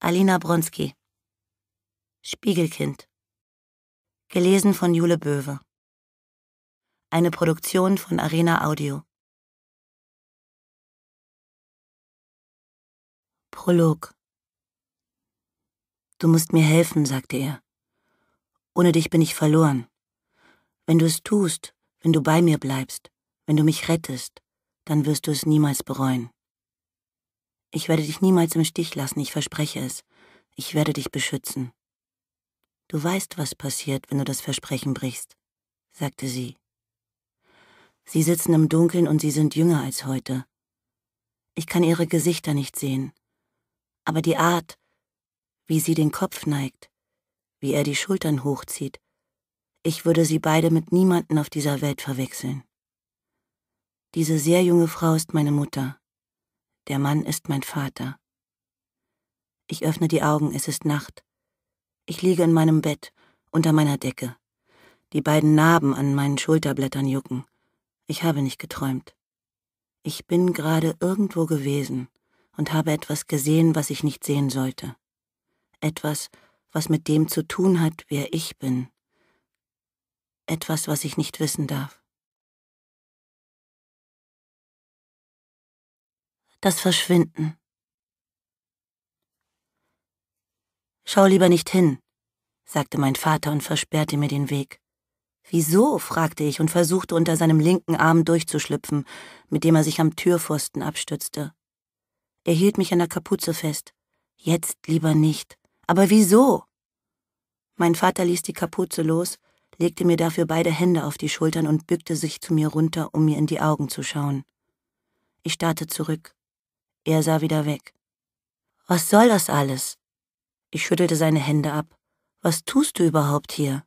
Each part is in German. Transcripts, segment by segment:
Alina Bronski. Spiegelkind. Gelesen von Jule Böwe. Eine Produktion von Arena Audio. Prolog. Du musst mir helfen, sagte er. Ohne dich bin ich verloren. Wenn du es tust, wenn du bei mir bleibst, wenn du mich rettest, dann wirst du es niemals bereuen. Ich werde dich niemals im Stich lassen, ich verspreche es. Ich werde dich beschützen. Du weißt, was passiert, wenn du das Versprechen brichst, sagte sie. Sie sitzen im Dunkeln und sie sind jünger als heute. Ich kann ihre Gesichter nicht sehen. Aber die Art, wie sie den Kopf neigt, wie er die Schultern hochzieht, ich würde sie beide mit niemanden auf dieser Welt verwechseln. Diese sehr junge Frau ist meine Mutter. Der Mann ist mein Vater. Ich öffne die Augen, es ist Nacht. Ich liege in meinem Bett, unter meiner Decke. Die beiden Narben an meinen Schulterblättern jucken. Ich habe nicht geträumt. Ich bin gerade irgendwo gewesen und habe etwas gesehen, was ich nicht sehen sollte. Etwas, was mit dem zu tun hat, wer ich bin. Etwas, was ich nicht wissen darf. das Verschwinden. Schau lieber nicht hin, sagte mein Vater und versperrte mir den Weg. Wieso? fragte ich und versuchte unter seinem linken Arm durchzuschlüpfen, mit dem er sich am Türpfosten abstützte. Er hielt mich an der Kapuze fest. Jetzt lieber nicht. Aber wieso? Mein Vater ließ die Kapuze los, legte mir dafür beide Hände auf die Schultern und bückte sich zu mir runter, um mir in die Augen zu schauen. Ich starrte zurück. Er sah wieder weg. Was soll das alles? Ich schüttelte seine Hände ab. Was tust du überhaupt hier?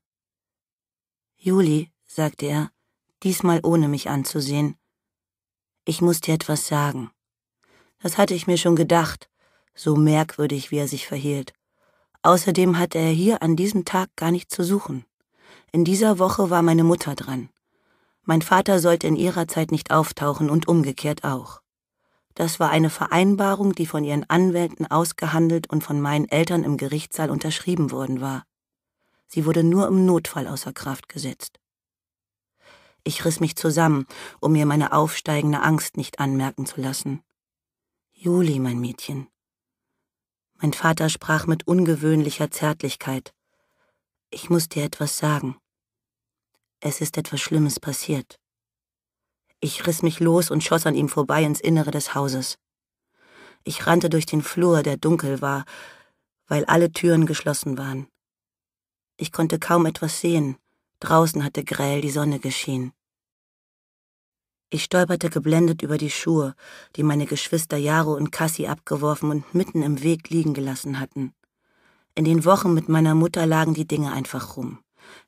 Juli, sagte er, diesmal ohne mich anzusehen. Ich muss dir etwas sagen. Das hatte ich mir schon gedacht, so merkwürdig, wie er sich verhielt. Außerdem hatte er hier an diesem Tag gar nichts zu suchen. In dieser Woche war meine Mutter dran. Mein Vater sollte in ihrer Zeit nicht auftauchen und umgekehrt auch. Das war eine Vereinbarung, die von ihren Anwälten ausgehandelt und von meinen Eltern im Gerichtssaal unterschrieben worden war. Sie wurde nur im Notfall außer Kraft gesetzt. Ich riss mich zusammen, um mir meine aufsteigende Angst nicht anmerken zu lassen. Juli, mein Mädchen. Mein Vater sprach mit ungewöhnlicher Zärtlichkeit. Ich muss dir etwas sagen. Es ist etwas Schlimmes passiert. Ich riss mich los und schoss an ihm vorbei ins Innere des Hauses. Ich rannte durch den Flur, der dunkel war, weil alle Türen geschlossen waren. Ich konnte kaum etwas sehen, draußen hatte grell die Sonne geschienen. Ich stolperte geblendet über die Schuhe, die meine Geschwister Jaro und Cassie abgeworfen und mitten im Weg liegen gelassen hatten. In den Wochen mit meiner Mutter lagen die Dinge einfach rum.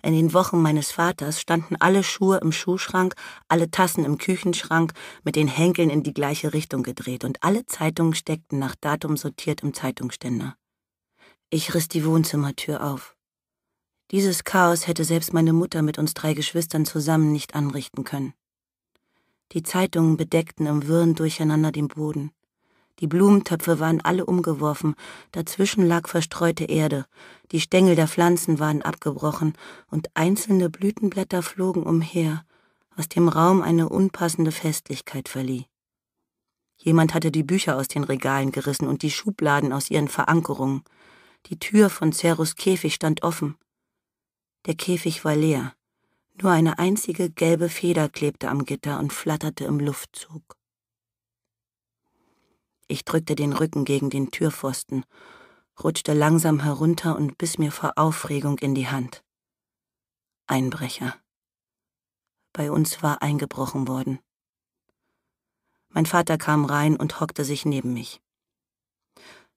In den Wochen meines Vaters standen alle Schuhe im Schuhschrank, alle Tassen im Küchenschrank, mit den Henkeln in die gleiche Richtung gedreht, und alle Zeitungen steckten nach Datum sortiert im Zeitungsständer. Ich riss die Wohnzimmertür auf. Dieses Chaos hätte selbst meine Mutter mit uns drei Geschwistern zusammen nicht anrichten können. Die Zeitungen bedeckten im wirren Durcheinander den Boden. Die Blumentöpfe waren alle umgeworfen, dazwischen lag verstreute Erde, die Stängel der Pflanzen waren abgebrochen und einzelne Blütenblätter flogen umher, was dem Raum eine unpassende Festlichkeit verlieh. Jemand hatte die Bücher aus den Regalen gerissen und die Schubladen aus ihren Verankerungen. Die Tür von Cerus Käfig stand offen. Der Käfig war leer. Nur eine einzige gelbe Feder klebte am Gitter und flatterte im Luftzug. Ich drückte den Rücken gegen den Türpfosten, rutschte langsam herunter und biss mir vor Aufregung in die Hand. Einbrecher. Bei uns war eingebrochen worden. Mein Vater kam rein und hockte sich neben mich.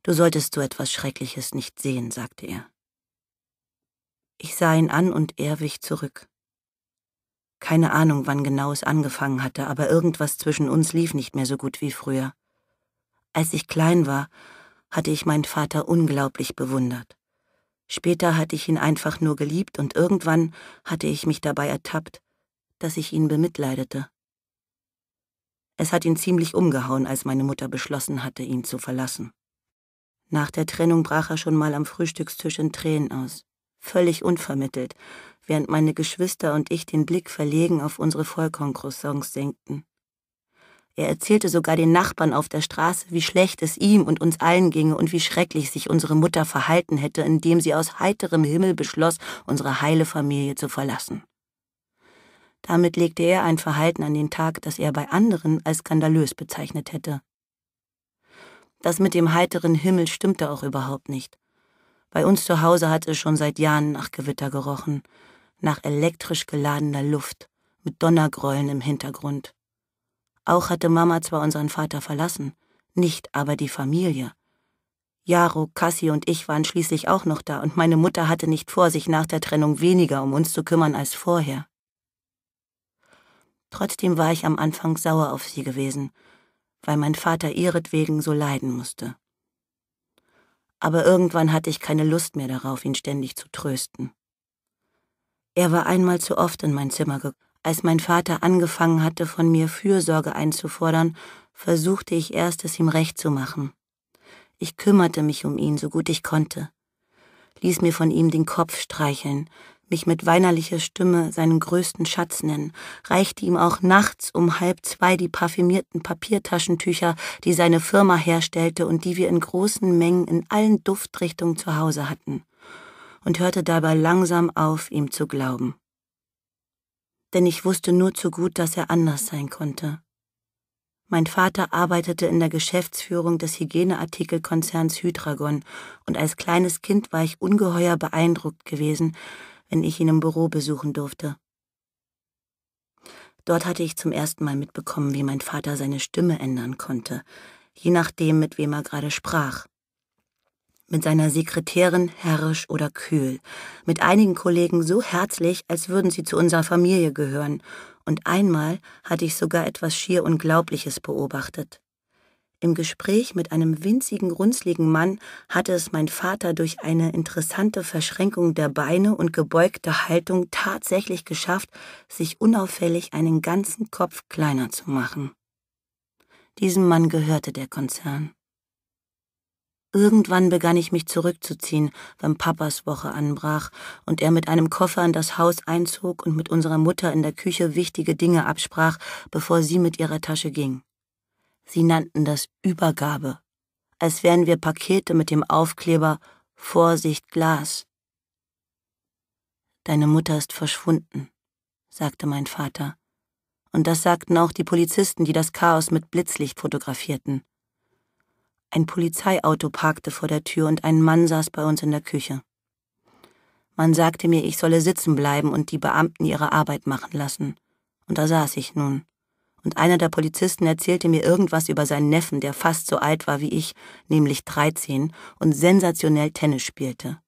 Du solltest so etwas Schreckliches nicht sehen, sagte er. Ich sah ihn an und er wich zurück. Keine Ahnung, wann genau es angefangen hatte, aber irgendwas zwischen uns lief nicht mehr so gut wie früher. Als ich klein war, hatte ich meinen Vater unglaublich bewundert. Später hatte ich ihn einfach nur geliebt und irgendwann hatte ich mich dabei ertappt, dass ich ihn bemitleidete. Es hat ihn ziemlich umgehauen, als meine Mutter beschlossen hatte, ihn zu verlassen. Nach der Trennung brach er schon mal am Frühstückstisch in Tränen aus, völlig unvermittelt, während meine Geschwister und ich den Blick verlegen auf unsere Vollkorncroissants senkten. Er erzählte sogar den Nachbarn auf der Straße, wie schlecht es ihm und uns allen ginge und wie schrecklich sich unsere Mutter verhalten hätte, indem sie aus heiterem Himmel beschloss, unsere heile Familie zu verlassen. Damit legte er ein Verhalten an den Tag, das er bei anderen als skandalös bezeichnet hätte. Das mit dem heiteren Himmel stimmte auch überhaupt nicht. Bei uns zu Hause hat es schon seit Jahren nach Gewitter gerochen, nach elektrisch geladener Luft, mit Donnergrollen im Hintergrund. Auch hatte Mama zwar unseren Vater verlassen, nicht aber die Familie. Jaro, Cassie und ich waren schließlich auch noch da und meine Mutter hatte nicht vor, sich nach der Trennung weniger um uns zu kümmern als vorher. Trotzdem war ich am Anfang sauer auf sie gewesen, weil mein Vater ihretwegen so leiden musste. Aber irgendwann hatte ich keine Lust mehr darauf, ihn ständig zu trösten. Er war einmal zu oft in mein Zimmer gekommen als mein Vater angefangen hatte, von mir Fürsorge einzufordern, versuchte ich erst, es ihm recht zu machen. Ich kümmerte mich um ihn so gut ich konnte, ließ mir von ihm den Kopf streicheln, mich mit weinerlicher Stimme seinen größten Schatz nennen, reichte ihm auch nachts um halb zwei die parfümierten Papiertaschentücher, die seine Firma herstellte und die wir in großen Mengen in allen Duftrichtungen zu Hause hatten, und hörte dabei langsam auf, ihm zu glauben denn ich wusste nur zu gut, dass er anders sein konnte. Mein Vater arbeitete in der Geschäftsführung des Hygieneartikelkonzerns Hydragon und als kleines Kind war ich ungeheuer beeindruckt gewesen, wenn ich ihn im Büro besuchen durfte. Dort hatte ich zum ersten Mal mitbekommen, wie mein Vater seine Stimme ändern konnte, je nachdem, mit wem er gerade sprach mit seiner Sekretärin herrisch oder kühl, mit einigen Kollegen so herzlich, als würden sie zu unserer Familie gehören, und einmal hatte ich sogar etwas schier Unglaubliches beobachtet. Im Gespräch mit einem winzigen, runzligen Mann hatte es mein Vater durch eine interessante Verschränkung der Beine und gebeugte Haltung tatsächlich geschafft, sich unauffällig einen ganzen Kopf kleiner zu machen. Diesem Mann gehörte der Konzern. Irgendwann begann ich mich zurückzuziehen, wenn Papas Woche anbrach und er mit einem Koffer in das Haus einzog und mit unserer Mutter in der Küche wichtige Dinge absprach, bevor sie mit ihrer Tasche ging. Sie nannten das Übergabe, als wären wir Pakete mit dem Aufkleber Vorsicht Glas. Deine Mutter ist verschwunden, sagte mein Vater. Und das sagten auch die Polizisten, die das Chaos mit Blitzlicht fotografierten. Ein Polizeiauto parkte vor der Tür und ein Mann saß bei uns in der Küche. Man sagte mir, ich solle sitzen bleiben und die Beamten ihre Arbeit machen lassen. Und da saß ich nun. Und einer der Polizisten erzählte mir irgendwas über seinen Neffen, der fast so alt war wie ich, nämlich 13, und sensationell Tennis spielte.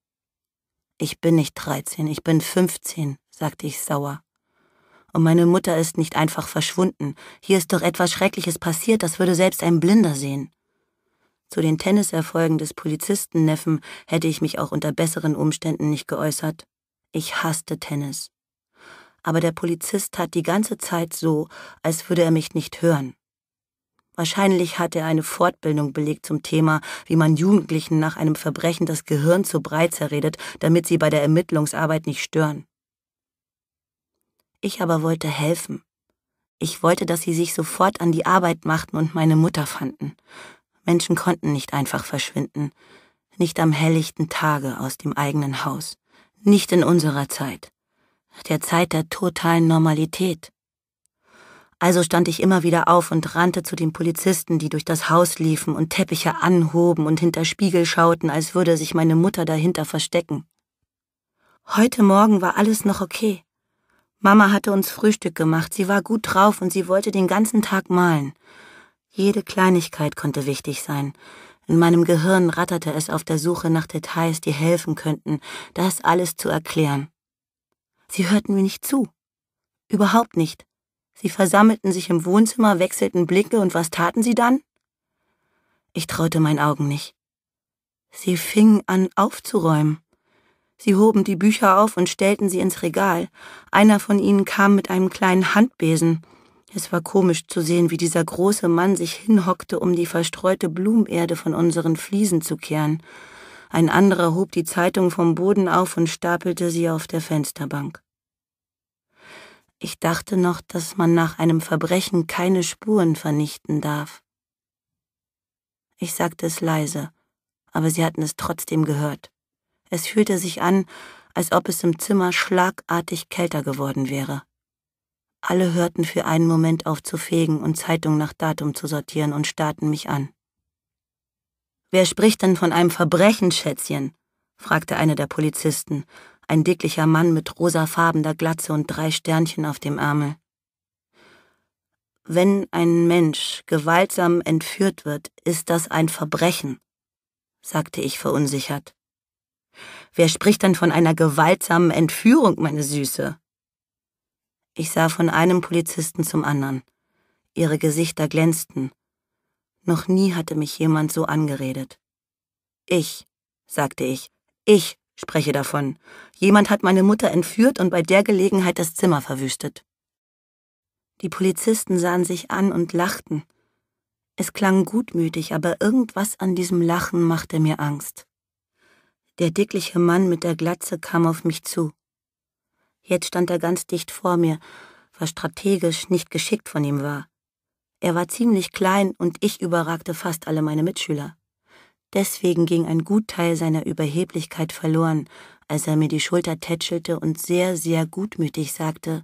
Ich bin nicht 13, ich bin 15, sagte ich sauer. Und meine Mutter ist nicht einfach verschwunden. Hier ist doch etwas Schreckliches passiert, das würde selbst ein Blinder sehen. Zu den Tenniserfolgen des Polizistenneffen hätte ich mich auch unter besseren Umständen nicht geäußert. Ich hasste Tennis. Aber der Polizist tat die ganze Zeit so, als würde er mich nicht hören. Wahrscheinlich hatte er eine Fortbildung belegt zum Thema, wie man Jugendlichen nach einem Verbrechen das Gehirn zu brei zerredet, damit sie bei der Ermittlungsarbeit nicht stören. Ich aber wollte helfen. Ich wollte, dass sie sich sofort an die Arbeit machten und meine Mutter fanden. Menschen konnten nicht einfach verschwinden, nicht am helllichten Tage aus dem eigenen Haus, nicht in unserer Zeit, der Zeit der totalen Normalität. Also stand ich immer wieder auf und rannte zu den Polizisten, die durch das Haus liefen und Teppiche anhoben und hinter Spiegel schauten, als würde sich meine Mutter dahinter verstecken. Heute Morgen war alles noch okay. Mama hatte uns Frühstück gemacht, sie war gut drauf und sie wollte den ganzen Tag malen. Jede Kleinigkeit konnte wichtig sein. In meinem Gehirn ratterte es auf der Suche nach Details, die helfen könnten, das alles zu erklären. Sie hörten mir nicht zu. Überhaupt nicht. Sie versammelten sich im Wohnzimmer, wechselten Blicke und was taten sie dann? Ich traute meinen Augen nicht. Sie fingen an aufzuräumen. Sie hoben die Bücher auf und stellten sie ins Regal. Einer von ihnen kam mit einem kleinen Handbesen. Es war komisch zu sehen, wie dieser große Mann sich hinhockte, um die verstreute Blumenerde von unseren Fliesen zu kehren. Ein anderer hob die Zeitung vom Boden auf und stapelte sie auf der Fensterbank. Ich dachte noch, dass man nach einem Verbrechen keine Spuren vernichten darf. Ich sagte es leise, aber sie hatten es trotzdem gehört. Es fühlte sich an, als ob es im Zimmer schlagartig kälter geworden wäre. Alle hörten für einen Moment auf zu fegen und Zeitung nach Datum zu sortieren und starrten mich an. Wer spricht denn von einem Verbrechen, Schätzchen? fragte einer der Polizisten, ein dicklicher Mann mit rosafarbener Glatze und drei Sternchen auf dem Ärmel. Wenn ein Mensch gewaltsam entführt wird, ist das ein Verbrechen, sagte ich verunsichert. Wer spricht denn von einer gewaltsamen Entführung, meine Süße? Ich sah von einem Polizisten zum anderen. Ihre Gesichter glänzten. Noch nie hatte mich jemand so angeredet. Ich, sagte ich, ich spreche davon. Jemand hat meine Mutter entführt und bei der Gelegenheit das Zimmer verwüstet. Die Polizisten sahen sich an und lachten. Es klang gutmütig, aber irgendwas an diesem Lachen machte mir Angst. Der dickliche Mann mit der Glatze kam auf mich zu. Jetzt stand er ganz dicht vor mir, was strategisch nicht geschickt von ihm war. Er war ziemlich klein und ich überragte fast alle meine Mitschüler. Deswegen ging ein Gutteil seiner Überheblichkeit verloren, als er mir die Schulter tätschelte und sehr, sehr gutmütig sagte,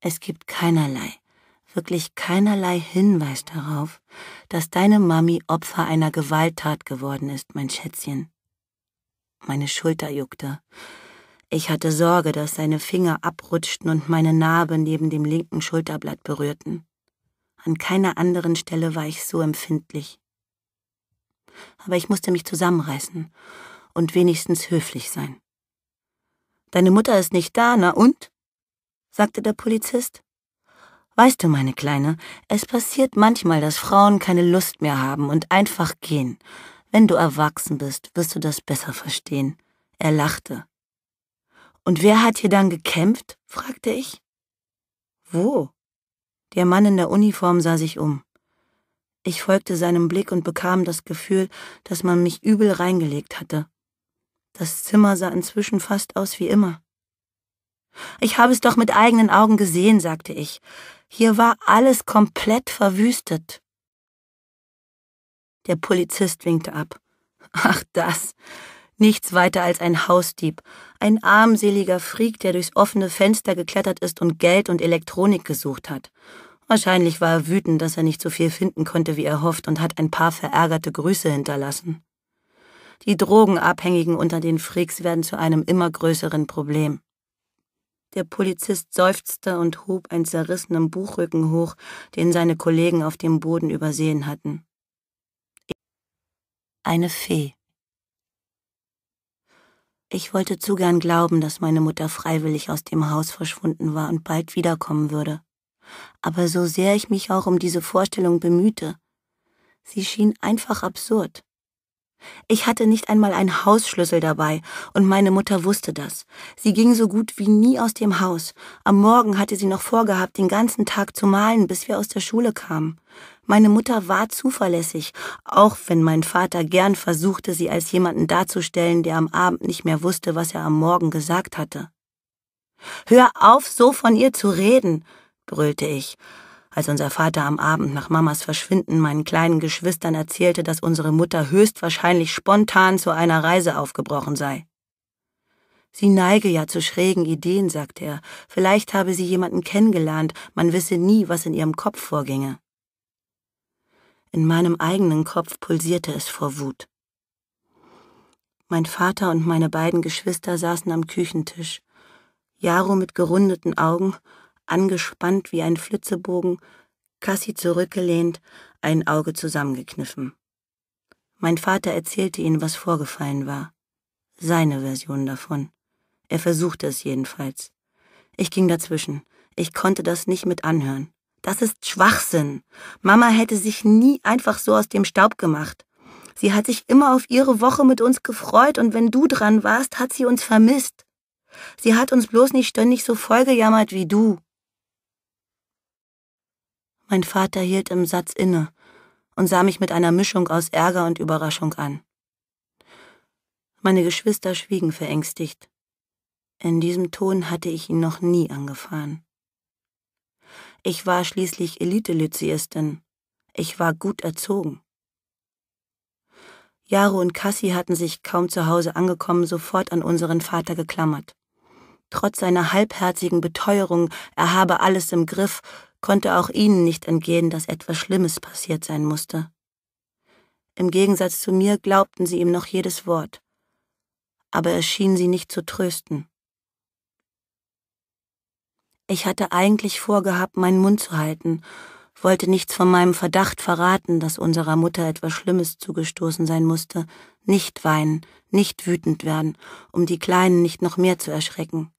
es gibt keinerlei, wirklich keinerlei Hinweis darauf, dass deine Mami Opfer einer Gewalttat geworden ist, mein Schätzchen. Meine Schulter juckte. Ich hatte Sorge, dass seine Finger abrutschten und meine Narbe neben dem linken Schulterblatt berührten. An keiner anderen Stelle war ich so empfindlich. Aber ich musste mich zusammenreißen und wenigstens höflich sein. Deine Mutter ist nicht da, na und? sagte der Polizist. Weißt du, meine Kleine, es passiert manchmal, dass Frauen keine Lust mehr haben und einfach gehen. Wenn du erwachsen bist, wirst du das besser verstehen. Er lachte. Und wer hat hier dann gekämpft? fragte ich. Wo? Der Mann in der Uniform sah sich um. Ich folgte seinem Blick und bekam das Gefühl, dass man mich übel reingelegt hatte. Das Zimmer sah inzwischen fast aus wie immer. Ich habe es doch mit eigenen Augen gesehen, sagte ich. Hier war alles komplett verwüstet. Der Polizist winkte ab. Ach das, Nichts weiter als ein Hausdieb, ein armseliger Freak, der durchs offene Fenster geklettert ist und Geld und Elektronik gesucht hat. Wahrscheinlich war er wütend, dass er nicht so viel finden konnte, wie er hofft, und hat ein paar verärgerte Grüße hinterlassen. Die Drogenabhängigen unter den Freaks werden zu einem immer größeren Problem. Der Polizist seufzte und hob einen zerrissenen Buchrücken hoch, den seine Kollegen auf dem Boden übersehen hatten. Eine Fee. Ich wollte zu gern glauben, dass meine Mutter freiwillig aus dem Haus verschwunden war und bald wiederkommen würde. Aber so sehr ich mich auch um diese Vorstellung bemühte, sie schien einfach absurd. Ich hatte nicht einmal einen Hausschlüssel dabei, und meine Mutter wusste das. Sie ging so gut wie nie aus dem Haus. Am Morgen hatte sie noch vorgehabt, den ganzen Tag zu malen, bis wir aus der Schule kamen. Meine Mutter war zuverlässig, auch wenn mein Vater gern versuchte, sie als jemanden darzustellen, der am Abend nicht mehr wusste, was er am Morgen gesagt hatte. Hör auf, so von ihr zu reden, brüllte ich, als unser Vater am Abend nach Mamas Verschwinden meinen kleinen Geschwistern erzählte, dass unsere Mutter höchstwahrscheinlich spontan zu einer Reise aufgebrochen sei. Sie neige ja zu schrägen Ideen, sagte er. Vielleicht habe sie jemanden kennengelernt, man wisse nie, was in ihrem Kopf vorginge. In meinem eigenen Kopf pulsierte es vor Wut. Mein Vater und meine beiden Geschwister saßen am Küchentisch. Jaro mit gerundeten Augen, angespannt wie ein Flitzebogen, Cassie zurückgelehnt, ein Auge zusammengekniffen. Mein Vater erzählte ihnen, was vorgefallen war. Seine Version davon. Er versuchte es jedenfalls. Ich ging dazwischen. Ich konnte das nicht mit anhören. Das ist Schwachsinn. Mama hätte sich nie einfach so aus dem Staub gemacht. Sie hat sich immer auf ihre Woche mit uns gefreut und wenn du dran warst, hat sie uns vermisst. Sie hat uns bloß nicht ständig so vollgejammert wie du. Mein Vater hielt im Satz inne und sah mich mit einer Mischung aus Ärger und Überraschung an. Meine Geschwister schwiegen verängstigt. In diesem Ton hatte ich ihn noch nie angefahren. Ich war schließlich Elite-Lyzeistin. Ich war gut erzogen. Jaro und Cassie hatten sich kaum zu Hause angekommen sofort an unseren Vater geklammert. Trotz seiner halbherzigen Beteuerung, er habe alles im Griff, konnte auch ihnen nicht entgehen, dass etwas Schlimmes passiert sein musste. Im Gegensatz zu mir glaubten sie ihm noch jedes Wort. Aber es schien sie nicht zu trösten. Ich hatte eigentlich vorgehabt, meinen Mund zu halten, wollte nichts von meinem Verdacht verraten, dass unserer Mutter etwas Schlimmes zugestoßen sein musste, nicht weinen, nicht wütend werden, um die Kleinen nicht noch mehr zu erschrecken.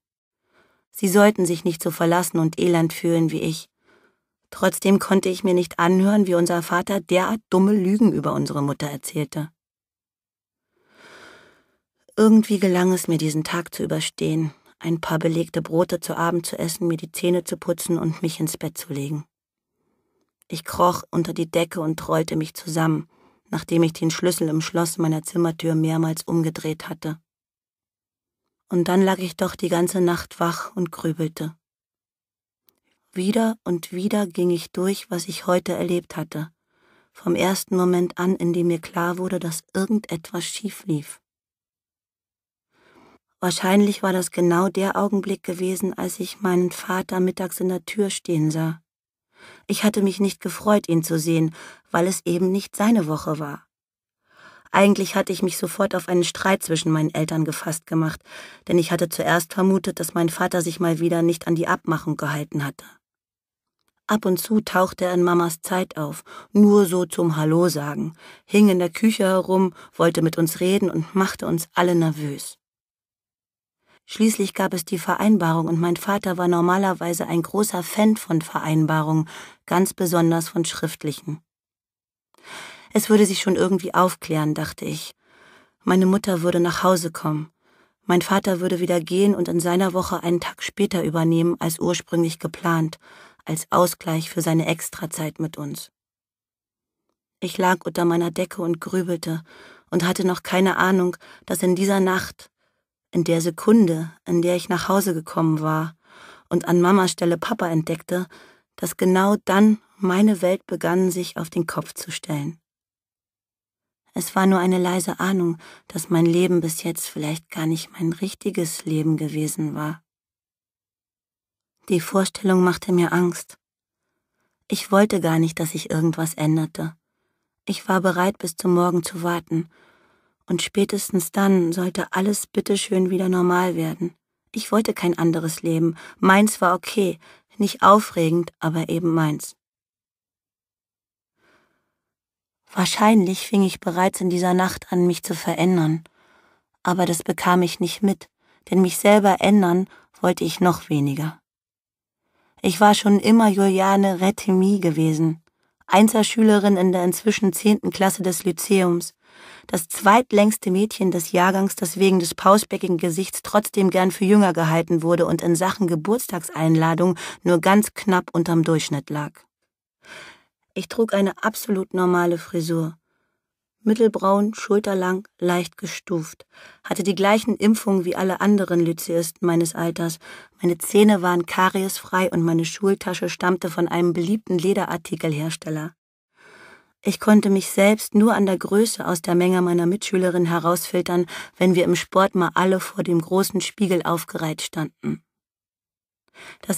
Sie sollten sich nicht so verlassen und elend fühlen wie ich. Trotzdem konnte ich mir nicht anhören, wie unser Vater derart dumme Lügen über unsere Mutter erzählte. Irgendwie gelang es mir, diesen Tag zu überstehen, ein paar belegte Brote zu Abend zu essen, mir die Zähne zu putzen und mich ins Bett zu legen. Ich kroch unter die Decke und rollte mich zusammen, nachdem ich den Schlüssel im Schloss meiner Zimmertür mehrmals umgedreht hatte. Und dann lag ich doch die ganze Nacht wach und grübelte. Wieder und wieder ging ich durch, was ich heute erlebt hatte, vom ersten Moment an, in dem mir klar wurde, dass irgendetwas schief lief. Wahrscheinlich war das genau der Augenblick gewesen, als ich meinen Vater mittags in der Tür stehen sah. Ich hatte mich nicht gefreut, ihn zu sehen, weil es eben nicht seine Woche war. Eigentlich hatte ich mich sofort auf einen Streit zwischen meinen Eltern gefasst gemacht, denn ich hatte zuerst vermutet, dass mein Vater sich mal wieder nicht an die Abmachung gehalten hatte. Ab und zu tauchte er in Mamas Zeit auf, nur so zum Hallo sagen, hing in der Küche herum, wollte mit uns reden und machte uns alle nervös. Schließlich gab es die Vereinbarung und mein Vater war normalerweise ein großer Fan von Vereinbarungen, ganz besonders von schriftlichen. Es würde sich schon irgendwie aufklären, dachte ich. Meine Mutter würde nach Hause kommen. Mein Vater würde wieder gehen und in seiner Woche einen Tag später übernehmen als ursprünglich geplant, als Ausgleich für seine Extrazeit mit uns. Ich lag unter meiner Decke und grübelte und hatte noch keine Ahnung, dass in dieser Nacht, in der Sekunde, in der ich nach Hause gekommen war und an Mamas Stelle Papa entdeckte, dass genau dann meine Welt begann, sich auf den Kopf zu stellen. Es war nur eine leise Ahnung, dass mein Leben bis jetzt vielleicht gar nicht mein richtiges Leben gewesen war. Die Vorstellung machte mir Angst. Ich wollte gar nicht, dass sich irgendwas änderte. Ich war bereit, bis zum Morgen zu warten und spätestens dann sollte alles bitteschön wieder normal werden. Ich wollte kein anderes Leben. Meins war okay. Nicht aufregend, aber eben meins. Wahrscheinlich fing ich bereits in dieser Nacht an, mich zu verändern. Aber das bekam ich nicht mit, denn mich selber ändern wollte ich noch weniger. Ich war schon immer Juliane Rettemi gewesen, Einserschülerin in der inzwischen zehnten Klasse des Lyzeums, das zweitlängste Mädchen des Jahrgangs, das wegen des pausbäckigen Gesichts trotzdem gern für jünger gehalten wurde und in Sachen Geburtstagseinladung nur ganz knapp unterm Durchschnitt lag. Ich trug eine absolut normale Frisur. Mittelbraun, schulterlang, leicht gestuft, hatte die gleichen Impfungen wie alle anderen Lyzeisten meines Alters. Meine Zähne waren kariesfrei und meine Schultasche stammte von einem beliebten Lederartikelhersteller. Ich konnte mich selbst nur an der Größe aus der Menge meiner Mitschülerin herausfiltern, wenn wir im Sport mal alle vor dem großen Spiegel aufgereiht standen. Das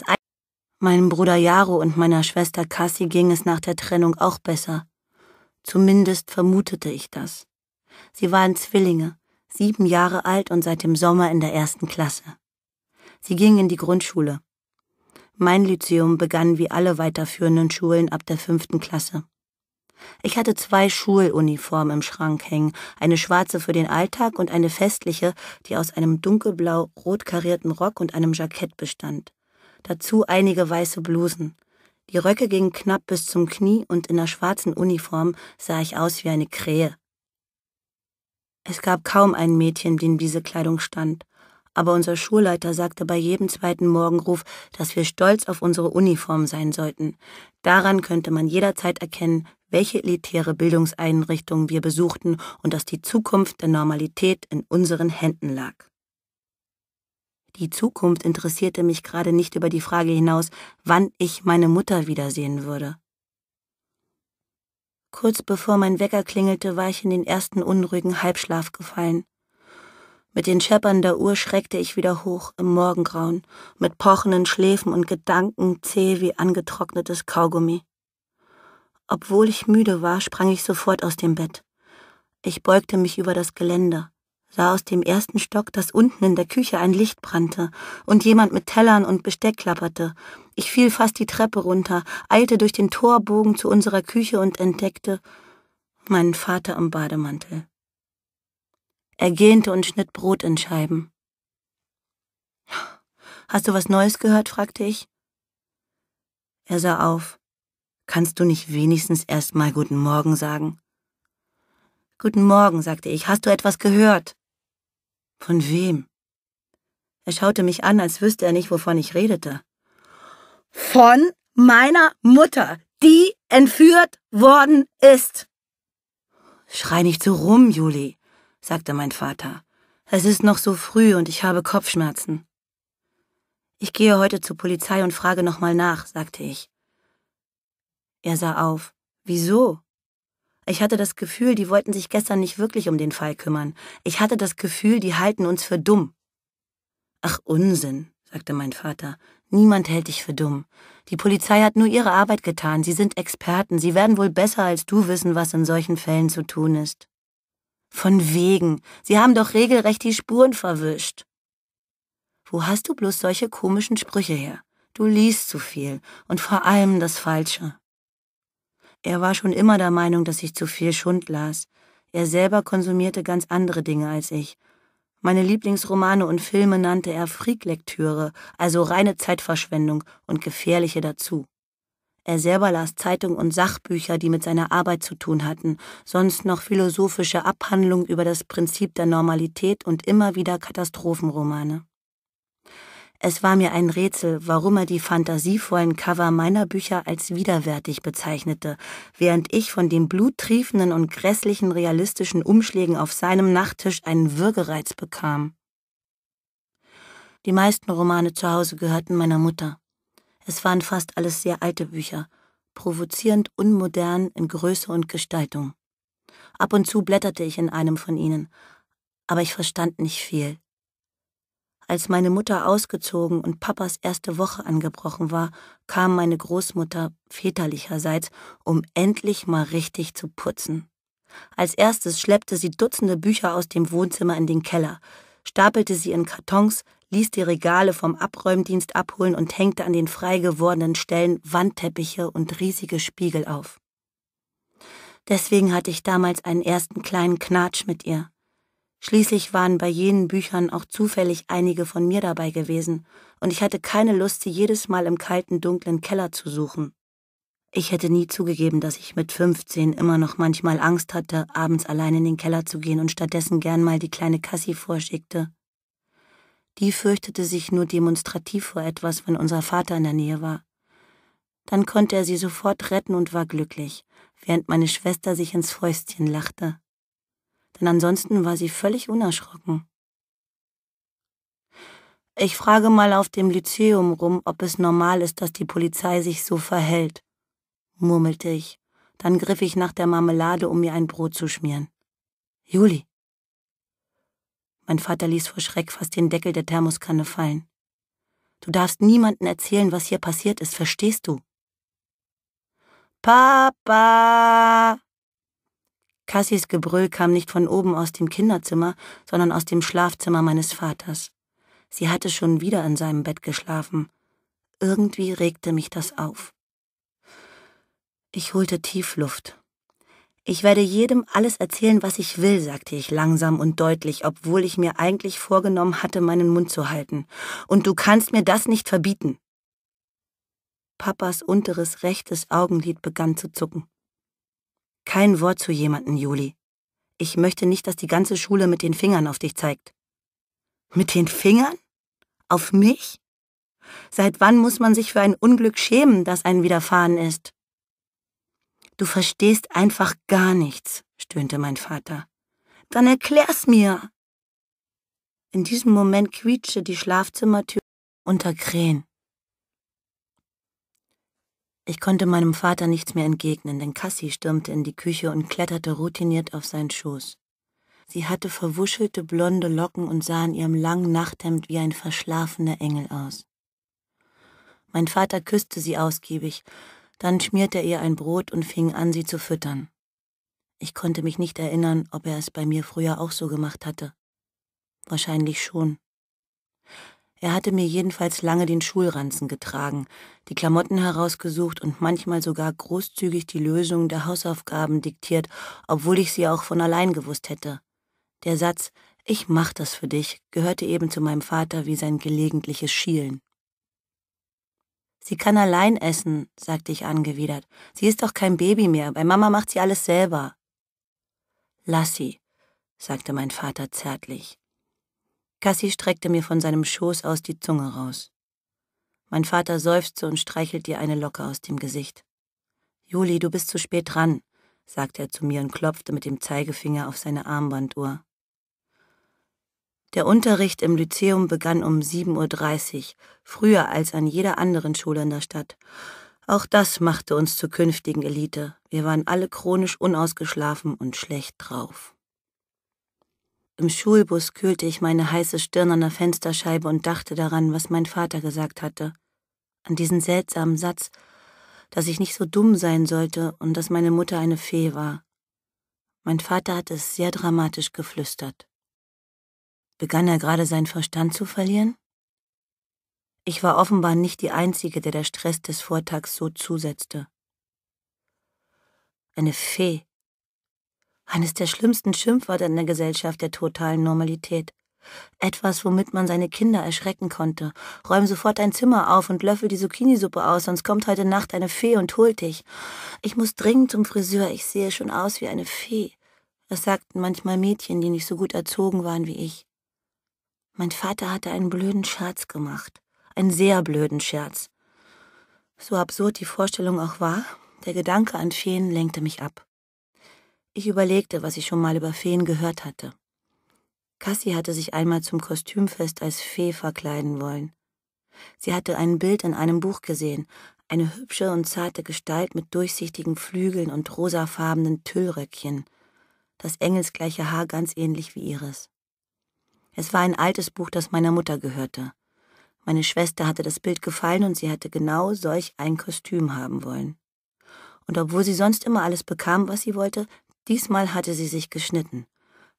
meinem Bruder Jaro und meiner Schwester Cassie ging es nach der Trennung auch besser. Zumindest vermutete ich das. Sie waren Zwillinge, sieben Jahre alt und seit dem Sommer in der ersten Klasse. Sie gingen in die Grundschule. Mein Lyzeum begann wie alle weiterführenden Schulen ab der fünften Klasse. Ich hatte zwei Schuluniformen im Schrank hängen, eine schwarze für den Alltag und eine festliche, die aus einem dunkelblau-rot karierten Rock und einem Jackett bestand. Dazu einige weiße Blusen. Die Röcke gingen knapp bis zum Knie und in der schwarzen Uniform sah ich aus wie eine Krähe. Es gab kaum ein Mädchen, dem diese Kleidung stand, aber unser Schulleiter sagte bei jedem zweiten Morgenruf, dass wir stolz auf unsere Uniform sein sollten. Daran könnte man jederzeit erkennen, welche elitäre Bildungseinrichtungen wir besuchten und dass die Zukunft der Normalität in unseren Händen lag. Die Zukunft interessierte mich gerade nicht über die Frage hinaus, wann ich meine Mutter wiedersehen würde. Kurz bevor mein Wecker klingelte, war ich in den ersten unruhigen Halbschlaf gefallen. Mit den Scheppern der Uhr schreckte ich wieder hoch im Morgengrauen, mit pochenden Schläfen und Gedanken zäh wie angetrocknetes Kaugummi. Obwohl ich müde war, sprang ich sofort aus dem Bett. Ich beugte mich über das Geländer, sah aus dem ersten Stock, dass unten in der Küche ein Licht brannte und jemand mit Tellern und Besteck klapperte. Ich fiel fast die Treppe runter, eilte durch den Torbogen zu unserer Küche und entdeckte meinen Vater im Bademantel. Er gähnte und schnitt Brot in Scheiben. Hast du was Neues gehört? fragte ich. Er sah auf. Kannst du nicht wenigstens erstmal Guten Morgen sagen? Guten Morgen, sagte ich. Hast du etwas gehört? Von wem? Er schaute mich an, als wüsste er nicht, wovon ich redete. Von meiner Mutter, die entführt worden ist. Schrei nicht so rum, Juli, sagte mein Vater. Es ist noch so früh und ich habe Kopfschmerzen. Ich gehe heute zur Polizei und frage nochmal nach, sagte ich. Er sah auf. Wieso? Ich hatte das Gefühl, die wollten sich gestern nicht wirklich um den Fall kümmern. Ich hatte das Gefühl, die halten uns für dumm. Ach Unsinn, sagte mein Vater. Niemand hält dich für dumm. Die Polizei hat nur ihre Arbeit getan. Sie sind Experten. Sie werden wohl besser als du wissen, was in solchen Fällen zu tun ist. Von wegen. Sie haben doch regelrecht die Spuren verwischt. Wo hast du bloß solche komischen Sprüche her? Du liest zu viel und vor allem das Falsche. Er war schon immer der Meinung, dass ich zu viel Schund las. Er selber konsumierte ganz andere Dinge als ich. Meine Lieblingsromane und Filme nannte er Freaklektüre, also reine Zeitverschwendung und gefährliche dazu. Er selber las Zeitungen und Sachbücher, die mit seiner Arbeit zu tun hatten, sonst noch philosophische Abhandlungen über das Prinzip der Normalität und immer wieder Katastrophenromane. Es war mir ein Rätsel, warum er die fantasievollen Cover meiner Bücher als widerwärtig bezeichnete, während ich von den bluttriefenden und grässlichen realistischen Umschlägen auf seinem Nachttisch einen Würgereiz bekam. Die meisten Romane zu Hause gehörten meiner Mutter. Es waren fast alles sehr alte Bücher, provozierend unmodern in Größe und Gestaltung. Ab und zu blätterte ich in einem von ihnen, aber ich verstand nicht viel. Als meine Mutter ausgezogen und Papas erste Woche angebrochen war, kam meine Großmutter väterlicherseits, um endlich mal richtig zu putzen. Als erstes schleppte sie Dutzende Bücher aus dem Wohnzimmer in den Keller, stapelte sie in Kartons, ließ die Regale vom Abräumdienst abholen und hängte an den frei gewordenen Stellen Wandteppiche und riesige Spiegel auf. Deswegen hatte ich damals einen ersten kleinen Knatsch mit ihr. Schließlich waren bei jenen Büchern auch zufällig einige von mir dabei gewesen, und ich hatte keine Lust, sie jedes Mal im kalten, dunklen Keller zu suchen. Ich hätte nie zugegeben, dass ich mit 15 immer noch manchmal Angst hatte, abends allein in den Keller zu gehen und stattdessen gern mal die kleine Kassi vorschickte. Die fürchtete sich nur demonstrativ vor etwas, wenn unser Vater in der Nähe war. Dann konnte er sie sofort retten und war glücklich, während meine Schwester sich ins Fäustchen lachte denn ansonsten war sie völlig unerschrocken. Ich frage mal auf dem Lyzeum rum, ob es normal ist, dass die Polizei sich so verhält, murmelte ich. Dann griff ich nach der Marmelade, um mir ein Brot zu schmieren. Juli. Mein Vater ließ vor Schreck fast den Deckel der Thermoskanne fallen. Du darfst niemandem erzählen, was hier passiert ist, verstehst du? Papa! Cassis Gebrüll kam nicht von oben aus dem Kinderzimmer, sondern aus dem Schlafzimmer meines Vaters. Sie hatte schon wieder in seinem Bett geschlafen. Irgendwie regte mich das auf. Ich holte tief Luft. Ich werde jedem alles erzählen, was ich will, sagte ich langsam und deutlich, obwohl ich mir eigentlich vorgenommen hatte, meinen Mund zu halten. Und du kannst mir das nicht verbieten. Papas unteres rechtes Augenlid begann zu zucken. Kein Wort zu jemandem, Juli. Ich möchte nicht, dass die ganze Schule mit den Fingern auf dich zeigt. Mit den Fingern? Auf mich? Seit wann muss man sich für ein Unglück schämen, das einem widerfahren ist? Du verstehst einfach gar nichts, stöhnte mein Vater. Dann erklär's mir. In diesem Moment quietschte die Schlafzimmertür unter Krähen. Ich konnte meinem Vater nichts mehr entgegnen, denn Cassie stürmte in die Küche und kletterte routiniert auf seinen Schoß. Sie hatte verwuschelte blonde Locken und sah in ihrem langen Nachthemd wie ein verschlafener Engel aus. Mein Vater küsste sie ausgiebig, dann schmierte er ihr ein Brot und fing an, sie zu füttern. Ich konnte mich nicht erinnern, ob er es bei mir früher auch so gemacht hatte. Wahrscheinlich schon. Er hatte mir jedenfalls lange den Schulranzen getragen, die Klamotten herausgesucht und manchmal sogar großzügig die Lösungen der Hausaufgaben diktiert, obwohl ich sie auch von allein gewusst hätte. Der Satz Ich mach das für dich gehörte eben zu meinem Vater wie sein gelegentliches Schielen. Sie kann allein essen, sagte ich angewidert. Sie ist doch kein Baby mehr, bei Mama macht sie alles selber. Lass sie, sagte mein Vater zärtlich. Cassie streckte mir von seinem Schoß aus die Zunge raus. Mein Vater seufzte und streichelte ihr eine Locke aus dem Gesicht. Juli, du bist zu spät dran, sagte er zu mir und klopfte mit dem Zeigefinger auf seine Armbanduhr. Der Unterricht im Lyzeum begann um 7.30 Uhr, früher als an jeder anderen Schule in der Stadt. Auch das machte uns zur künftigen Elite. Wir waren alle chronisch unausgeschlafen und schlecht drauf. Im Schulbus kühlte ich meine heiße Stirn an der Fensterscheibe und dachte daran, was mein Vater gesagt hatte. An diesen seltsamen Satz, dass ich nicht so dumm sein sollte und dass meine Mutter eine Fee war. Mein Vater hatte es sehr dramatisch geflüstert. Begann er gerade seinen Verstand zu verlieren? Ich war offenbar nicht die Einzige, der der Stress des Vortags so zusetzte. Eine Fee, eines der schlimmsten Schimpfwörter in der Gesellschaft der totalen Normalität. Etwas, womit man seine Kinder erschrecken konnte. Räum sofort dein Zimmer auf und löffel die Zucchinisuppe aus, sonst kommt heute Nacht eine Fee und holt dich. Ich muss dringend zum Friseur, ich sehe schon aus wie eine Fee. Das sagten manchmal Mädchen, die nicht so gut erzogen waren wie ich. Mein Vater hatte einen blöden Scherz gemacht. Einen sehr blöden Scherz. So absurd die Vorstellung auch war, der Gedanke an Feen lenkte mich ab. Ich überlegte, was ich schon mal über Feen gehört hatte. Cassie hatte sich einmal zum Kostümfest als Fee verkleiden wollen. Sie hatte ein Bild in einem Buch gesehen, eine hübsche und zarte Gestalt mit durchsichtigen Flügeln und rosafarbenen Tüllröckchen, das engelsgleiche Haar ganz ähnlich wie ihres. Es war ein altes Buch, das meiner Mutter gehörte. Meine Schwester hatte das Bild gefallen und sie hatte genau solch ein Kostüm haben wollen. Und obwohl sie sonst immer alles bekam, was sie wollte, Diesmal hatte sie sich geschnitten.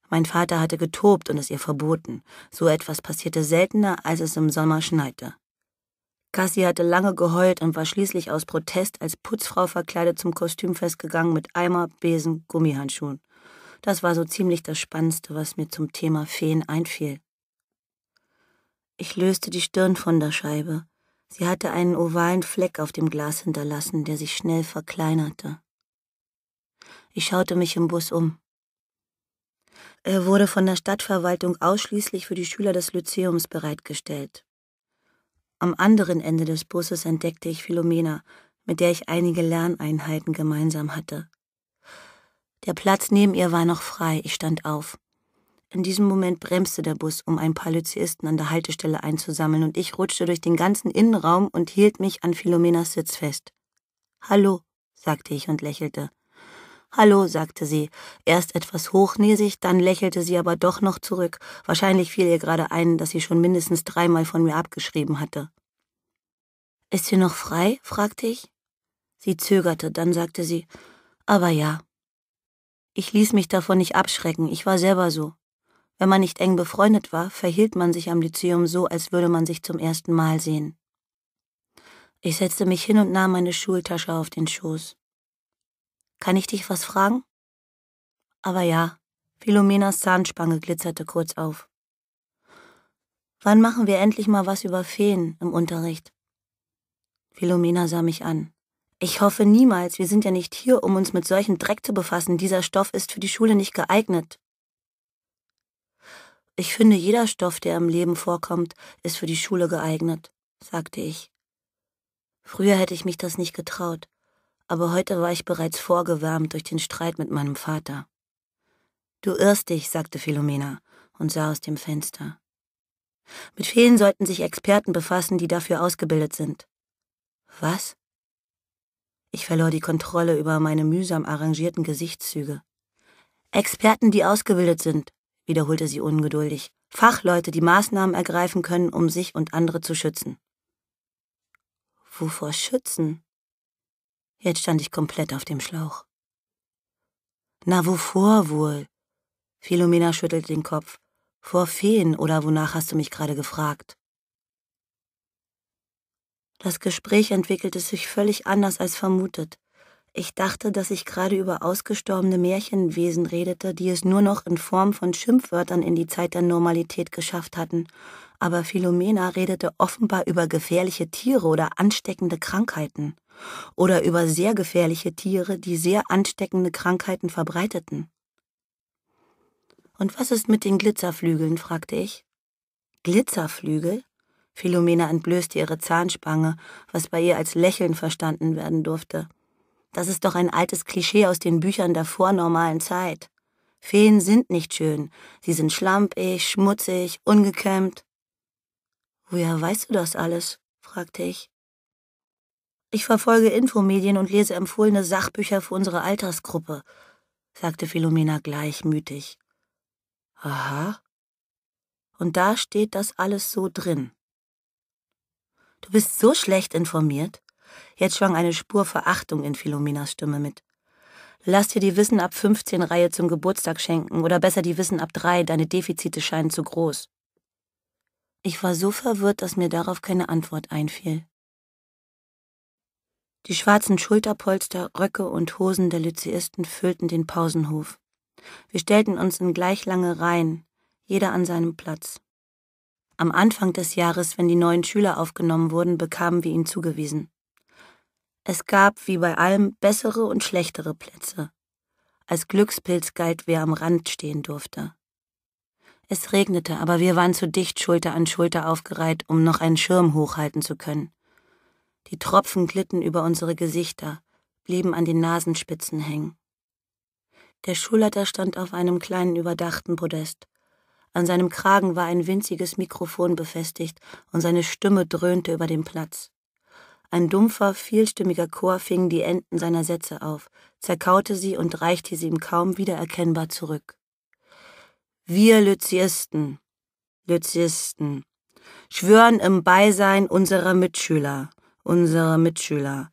Mein Vater hatte getobt und es ihr verboten. So etwas passierte seltener, als es im Sommer schneite. Cassie hatte lange geheult und war schließlich aus Protest als Putzfrau verkleidet zum Kostümfest gegangen mit Eimer, Besen, Gummihandschuhen. Das war so ziemlich das Spannendste, was mir zum Thema Feen einfiel. Ich löste die Stirn von der Scheibe. Sie hatte einen ovalen Fleck auf dem Glas hinterlassen, der sich schnell verkleinerte. Ich schaute mich im Bus um. Er wurde von der Stadtverwaltung ausschließlich für die Schüler des Lyzeums bereitgestellt. Am anderen Ende des Busses entdeckte ich Philomena, mit der ich einige Lerneinheiten gemeinsam hatte. Der Platz neben ihr war noch frei, ich stand auf. In diesem Moment bremste der Bus, um ein paar Lyzeisten an der Haltestelle einzusammeln, und ich rutschte durch den ganzen Innenraum und hielt mich an Philomenas Sitz fest. Hallo, sagte ich und lächelte. Hallo, sagte sie, erst etwas hochnäsig, dann lächelte sie aber doch noch zurück, wahrscheinlich fiel ihr gerade ein, dass sie schon mindestens dreimal von mir abgeschrieben hatte. Ist sie noch frei? fragte ich. Sie zögerte, dann sagte sie, aber ja. Ich ließ mich davon nicht abschrecken, ich war selber so. Wenn man nicht eng befreundet war, verhielt man sich am Lyzeum so, als würde man sich zum ersten Mal sehen. Ich setzte mich hin und nahm meine Schultasche auf den Schoß. Kann ich dich was fragen? Aber ja, Philomenas Zahnspange glitzerte kurz auf. Wann machen wir endlich mal was über Feen im Unterricht? Philomena sah mich an. Ich hoffe niemals, wir sind ja nicht hier, um uns mit solchem Dreck zu befassen. Dieser Stoff ist für die Schule nicht geeignet. Ich finde, jeder Stoff, der im Leben vorkommt, ist für die Schule geeignet, sagte ich. Früher hätte ich mich das nicht getraut aber heute war ich bereits vorgewärmt durch den Streit mit meinem Vater. Du irrst dich, sagte Philomena und sah aus dem Fenster. Mit vielen sollten sich Experten befassen, die dafür ausgebildet sind. Was? Ich verlor die Kontrolle über meine mühsam arrangierten Gesichtszüge. Experten, die ausgebildet sind, wiederholte sie ungeduldig. Fachleute, die Maßnahmen ergreifen können, um sich und andere zu schützen. Wovor schützen? Jetzt stand ich komplett auf dem Schlauch. Na, wovor wohl? Philomena schüttelte den Kopf. Vor Feen oder wonach hast du mich gerade gefragt? Das Gespräch entwickelte sich völlig anders als vermutet. Ich dachte, dass ich gerade über ausgestorbene Märchenwesen redete, die es nur noch in Form von Schimpfwörtern in die Zeit der Normalität geschafft hatten, aber Philomena redete offenbar über gefährliche Tiere oder ansteckende Krankheiten oder über sehr gefährliche Tiere, die sehr ansteckende Krankheiten verbreiteten. Und was ist mit den Glitzerflügeln? fragte ich. Glitzerflügel? Philomena entblößte ihre Zahnspange, was bei ihr als Lächeln verstanden werden durfte. Das ist doch ein altes Klischee aus den Büchern der vornormalen Zeit. Feen sind nicht schön, sie sind schlampig, schmutzig, ungekämmt. Woher weißt du das alles? fragte ich. Ich verfolge Infomedien und lese empfohlene Sachbücher für unsere Altersgruppe, sagte Philomena gleichmütig. Aha. Und da steht das alles so drin. Du bist so schlecht informiert. Jetzt schwang eine Spur Verachtung in Philomenas Stimme mit. Lass dir die Wissen ab 15 Reihe zum Geburtstag schenken oder besser die Wissen ab 3, deine Defizite scheinen zu groß. Ich war so verwirrt, dass mir darauf keine Antwort einfiel. Die schwarzen Schulterpolster, Röcke und Hosen der Lyzeisten füllten den Pausenhof. Wir stellten uns in gleich lange Reihen, jeder an seinem Platz. Am Anfang des Jahres, wenn die neuen Schüler aufgenommen wurden, bekamen wir ihn zugewiesen. Es gab, wie bei allem, bessere und schlechtere Plätze. Als Glückspilz galt, wer am Rand stehen durfte. Es regnete, aber wir waren zu dicht Schulter an Schulter aufgereiht, um noch einen Schirm hochhalten zu können. Die Tropfen glitten über unsere Gesichter, blieben an den Nasenspitzen hängen. Der Schulleiter stand auf einem kleinen überdachten Podest. An seinem Kragen war ein winziges Mikrofon befestigt und seine Stimme dröhnte über den Platz. Ein dumpfer, vielstimmiger Chor fing die Enden seiner Sätze auf, zerkaute sie und reichte sie ihm kaum wiedererkennbar zurück. Wir Lyzisten, Lyzisten, schwören im Beisein unserer Mitschüler, unserer Mitschüler